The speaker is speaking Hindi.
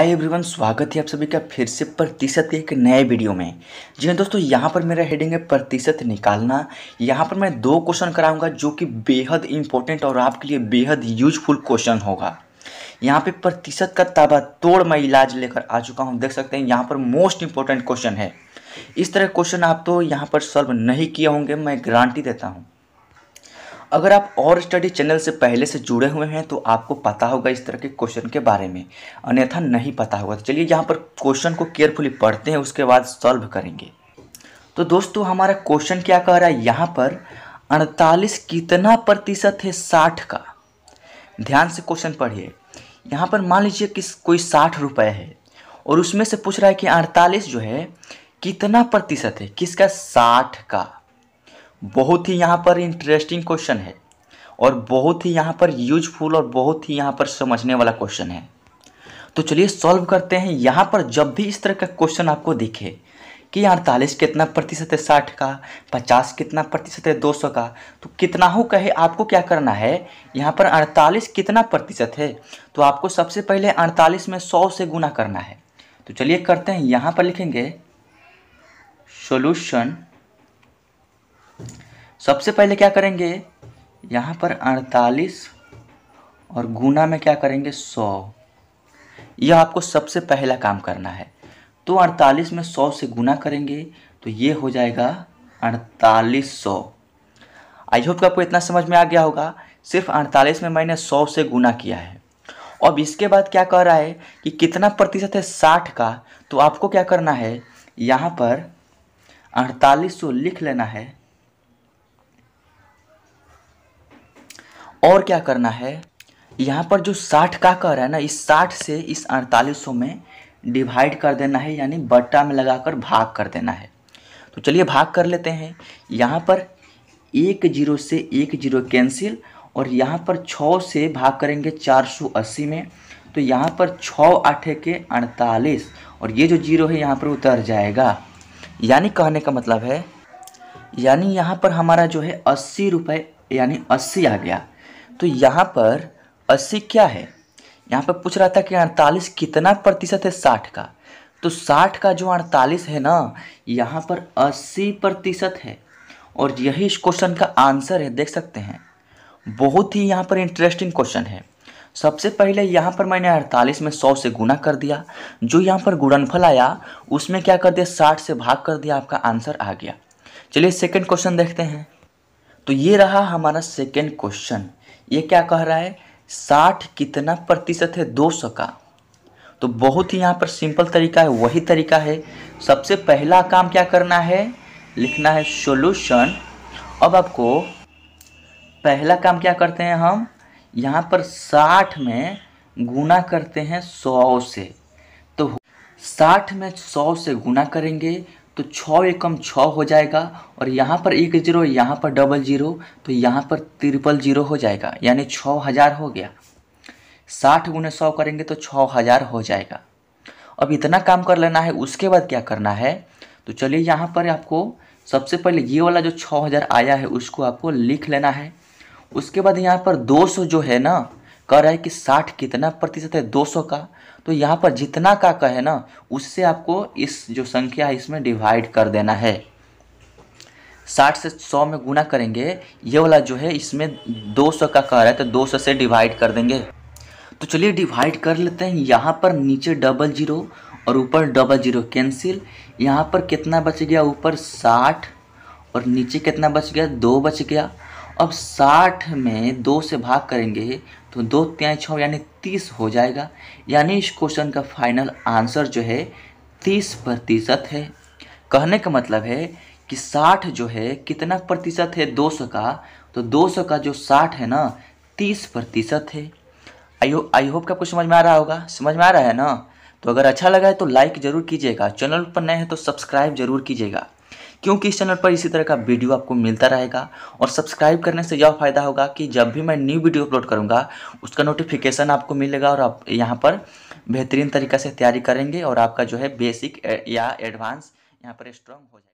हाय एवरीवन स्वागत है आप सभी का फिर से प्रतिशत के एक नए वीडियो में जी हाँ दोस्तों यहाँ पर मेरा हेडिंग है प्रतिशत निकालना यहाँ पर मैं दो क्वेश्चन कराऊंगा जो कि बेहद इंपॉर्टेंट और आपके लिए बेहद यूजफुल क्वेश्चन होगा यहाँ पे प्रतिशत का ताबा तोड़ मैं इलाज लेकर आ चुका हूँ देख सकते हैं यहाँ पर मोस्ट इंपॉर्टेंट क्वेश्चन है इस तरह क्वेश्चन आप तो यहाँ पर सॉल्व नहीं किए होंगे मैं गारंटी देता हूँ अगर आप और स्टडी चैनल से पहले से जुड़े हुए हैं तो आपको पता होगा इस तरह के क्वेश्चन के बारे में अन्यथा नहीं पता होगा तो चलिए यहाँ पर क्वेश्चन को केयरफुली पढ़ते हैं उसके बाद सॉल्व करेंगे तो दोस्तों हमारा क्वेश्चन क्या कह रहा है यहाँ पर अड़तालीस कितना प्रतिशत है साठ का ध्यान से क्वेश्चन पढ़िए यहाँ पर मान लीजिए कि कोई साठ रुपये है और उसमें से पूछ रहा है कि अड़तालीस जो है कितना प्रतिशत है किसका साठ का बहुत ही यहाँ पर इंटरेस्टिंग क्वेश्चन है और बहुत ही यहाँ पर यूजफुल और बहुत ही यहाँ पर समझने वाला क्वेश्चन है तो चलिए सॉल्व करते हैं यहाँ पर जब भी इस तरह का क्वेश्चन आपको दिखे कि अड़तालीस कितना प्रतिशत है साठ का पचास कितना प्रतिशत है दो सौ का तो कितना हो कहे आपको क्या करना है यहाँ पर अड़तालीस कितना प्रतिशत है तो आपको सबसे पहले अड़तालीस में सौ से गुना करना है तो चलिए करते हैं यहाँ पर लिखेंगे सोल्यूशन सबसे पहले क्या करेंगे यहाँ पर अड़तालीस और गुना में क्या करेंगे सौ यह आपको सबसे पहला काम करना है तो अड़तालीस में सौ से गुना करेंगे तो ये हो जाएगा अड़तालीस सौ आई होप आपको इतना समझ में आ गया होगा सिर्फ अड़तालीस में मैंने सौ से गुना किया है अब इसके बाद क्या कह रहा है कि कितना प्रतिशत है साठ का तो आपको क्या करना है यहाँ पर अड़तालीस सौ लिख लेना है और क्या करना है यहाँ पर जो साठ का कर है ना इस साठ से इस अड़तालीस में डिवाइड कर देना है यानी बट्टा में लगाकर भाग कर देना है तो चलिए भाग कर लेते हैं यहाँ पर एक जीरो से एक जीरो कैंसिल और यहाँ पर छः से भाग करेंगे चार सौ अस्सी में तो यहाँ पर छः आठे के अड़तालीस और ये जो जीरो है यहाँ पर उतर जाएगा यानी कहने का मतलब है यानी यहाँ पर हमारा जो है अस्सी रुपये यानी अस्सी आ गया तो यहाँ पर अस्सी क्या है यहाँ पर पूछ रहा था कि अड़तालीस कितना प्रतिशत है साठ का तो साठ का जो अड़तालीस है ना यहाँ पर अस्सी प्रतिशत है और यही इस क्वेश्चन का आंसर है देख सकते हैं बहुत ही यहाँ पर इंटरेस्टिंग क्वेश्चन है सबसे पहले यहाँ पर मैंने 48 में 100 से गुना कर दिया जो यहाँ पर गुणनफल आया उसमें क्या कर दिया 60 से भाग कर दिया आपका आंसर आ गया चलिए सेकंड क्वेश्चन देखते हैं तो ये रहा हमारा सेकंड क्वेश्चन ये क्या कह रहा है साठ कितना प्रतिशत है दो सौ का तो बहुत ही यहाँ पर सिंपल तरीका है वही तरीका है सबसे पहला काम क्या करना है लिखना है सॉल्यूशन अब आपको पहला काम क्या करते हैं हम यहाँ पर साठ में गुना करते हैं सौ से तो साठ में सौ से गुना करेंगे तो छः एकम छः हो जाएगा और यहाँ पर एक जीरो यहाँ पर डबल जीरो तो यहाँ पर ट्रिपल जीरो हो जाएगा यानी छः हज़ार हो गया साठ गुने सौ करेंगे तो छः हज़ार हो जाएगा अब इतना काम कर लेना है उसके बाद क्या करना है तो चलिए यहाँ पर आपको सबसे पहले ये वाला जो छः हज़ार आया है उसको आपको लिख लेना है उसके बाद यहाँ पर दो सौ जो है ना कह रहा है कि साठ कितना प्रतिशत है दो सौ का तो यहाँ पर जितना का कहे ना उससे आपको इस जो संख्या है इसमें डिवाइड कर देना है साठ से सौ में गुना करेंगे ये वाला जो है इसमें दो सौ का कह रहा है तो दो सौ से डिवाइड कर देंगे तो चलिए डिवाइड कर लेते हैं यहाँ पर नीचे डबल जीरो और ऊपर डबल जीरो कैंसिल यहाँ पर कितना बच गया ऊपर साठ और नीचे कितना बच गया दो बच गया अब साठ में दो से भाग करेंगे तो दो त्याई छः यानी तीस हो जाएगा यानी इस क्वेश्चन का फाइनल आंसर जो है तीस प्रतिशत है कहने का मतलब है कि साठ जो है कितना प्रतिशत है दो सौ का तो दो सौ का जो साठ है ना तीस प्रतिशत है आई होप आई होप का आपको समझ में आ रहा होगा समझ में आ रहा है ना तो अगर अच्छा लगा है तो लाइक ज़रूर कीजिएगा चैनल पर नए हैं तो सब्सक्राइब जरूर कीजिएगा क्योंकि इस चैनल पर इसी तरह का वीडियो आपको मिलता रहेगा और सब्सक्राइब करने से यह फ़ायदा होगा कि जब भी मैं न्यू वीडियो अपलोड करूँगा उसका नोटिफिकेशन आपको मिलेगा और आप यहाँ पर बेहतरीन तरीके से तैयारी करेंगे और आपका जो है बेसिक या एडवांस यहाँ पर स्ट्रॉन्ग हो जाएगा